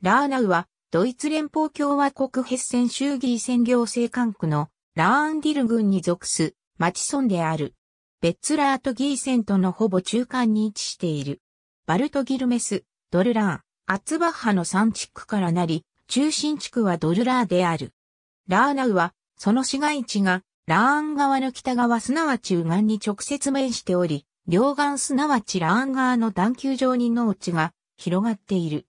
ラーナウは、ドイツ連邦共和国ヘッセン州議選行政管区のラーンディル郡に属す町村である。ベッツラートギーセントのほぼ中間に位置している。バルトギルメス、ドルラーン、アッツバッハの3地区からなり、中心地区はドルラーである。ラーナウは、その市街地が、ラーン側の北側すなわち右岸に直接面しており、両岸すなわちラーン側の段丘上に農地が広がっている。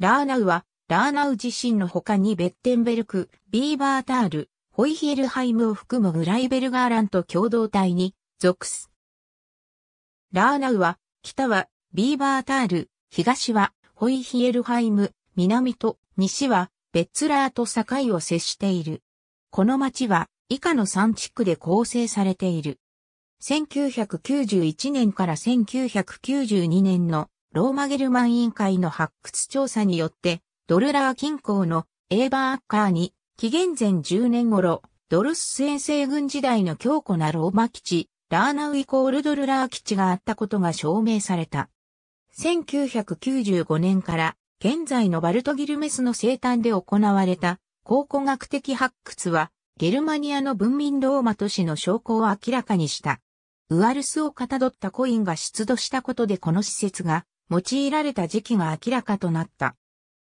ラーナウは、ラーナウ自身の他にベッテンベルク、ビーバータール、ホイヒエルハイムを含むグライベルガーランと共同体に属す。ラーナウは、北はビーバータール、東はホイヒエルハイム、南と西はベッツラーと境を接している。この町は以下の3地区で構成されている。1991年から1992年のローマゲルマン委員会の発掘調査によって、ドルラー近郊のエーバーアッカーに、紀元前10年頃、ドルス先制軍時代の強固なローマ基地、ラーナウイコールドルラー基地があったことが証明された。1995年から現在のバルトギルメスの生誕で行われた考古学的発掘はゲルマニアの文民ローマ都市の証拠を明らかにした。ウアルスをかたどったコインが出土したことでこの施設が用いられた時期が明らかとなった。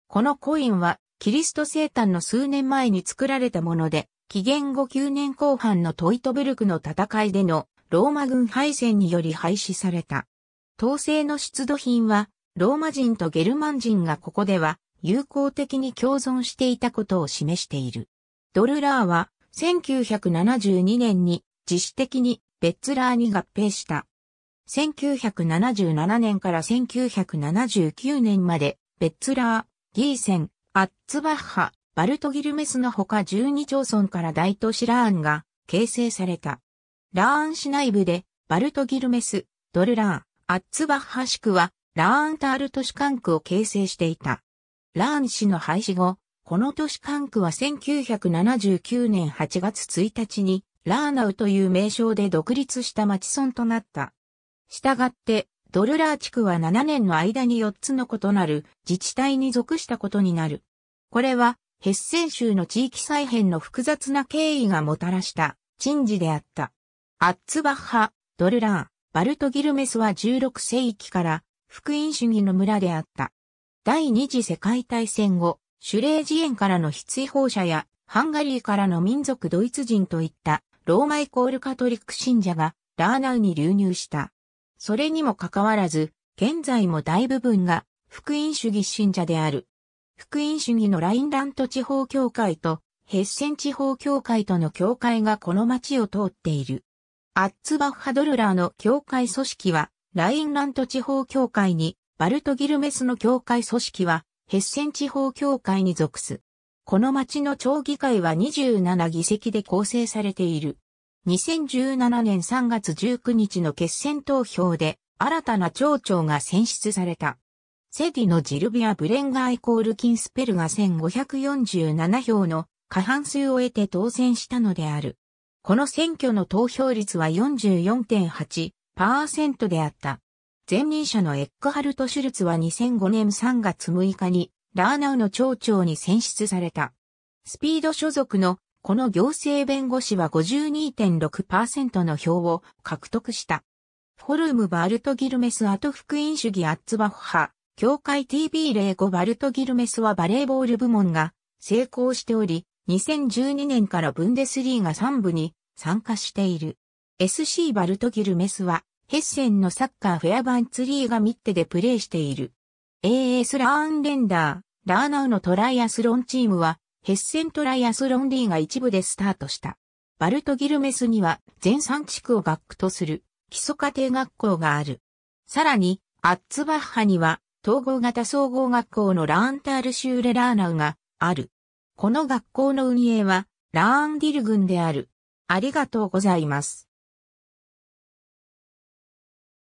このコインは、キリスト生誕の数年前に作られたもので、紀元後9年後半のトイトブルクの戦いでのローマ軍敗戦により廃止された。統制の出土品は、ローマ人とゲルマン人がここでは友好的に共存していたことを示している。ドルラーは1972年に自主的にベッツラーに合併した。1977年から1979年まで、ベッツラー、ギーセン、アッツバッハ、バルトギルメスのほか12町村から大都市ラーンが形成された。ラーン市内部で、バルトギルメス、ドルラーン、アッツバッハ市区は、ラーンタール都市管区を形成していた。ラーン市の廃止後、この都市管区は1979年8月1日に、ラーナウという名称で独立した町村となった。したがって、ドルラー地区は7年の間に4つの異なる自治体に属したことになる。これは、ヘッセン州の地域再編の複雑な経緯がもたらした珍事であった。アッツバッハ、ドルラー、バルトギルメスは16世紀から福音主義の村であった。第二次世界大戦後、シュレージエンからの失違放射やハンガリーからの民族ドイツ人といったローマイコールカトリック信者がラーナウに流入した。それにもかかわらず、現在も大部分が福音主義信者である。福音主義のラインラント地方教会とヘッセン地方教会との教会がこの町を通っている。アッツバッハドルラーの教会組織はラインラント地方教会に、バルトギルメスの教会組織はヘッセン地方教会に属す。この町の町議会は27議席で構成されている。2017年3月19日の決選投票で新たな町長が選出された。セディのジルビア・ブレンガイコール・キンスペルが1547票の過半数を得て当選したのである。この選挙の投票率は44.8%であった。前任者のエックハルト・シュルツは2005年3月6日にラーナウの町長に選出された。スピード所属のこの行政弁護士は52.6%の票を獲得した。フォルムバルト・ギルメス・アト福音主義アッツバッハ、協会 TV05 バルト・ギルメスはバレーボール部門が成功しており、2012年からブンデスリーが3部に参加している。SC バルト・ギルメスは、ヘッセンのサッカーフェアバンツリーがミッテでプレーしている。AS ラーンレンダー、ラーナウのトライアスロンチームは、ヘッセントライアスロンリーが一部でスタートした。バルトギルメスには全産地区を学区とする基礎家庭学校がある。さらに、アッツバッハには統合型総合学校のラーンタールシューレラーナウがある。この学校の運営はラーンディル群である。ありがとうございます。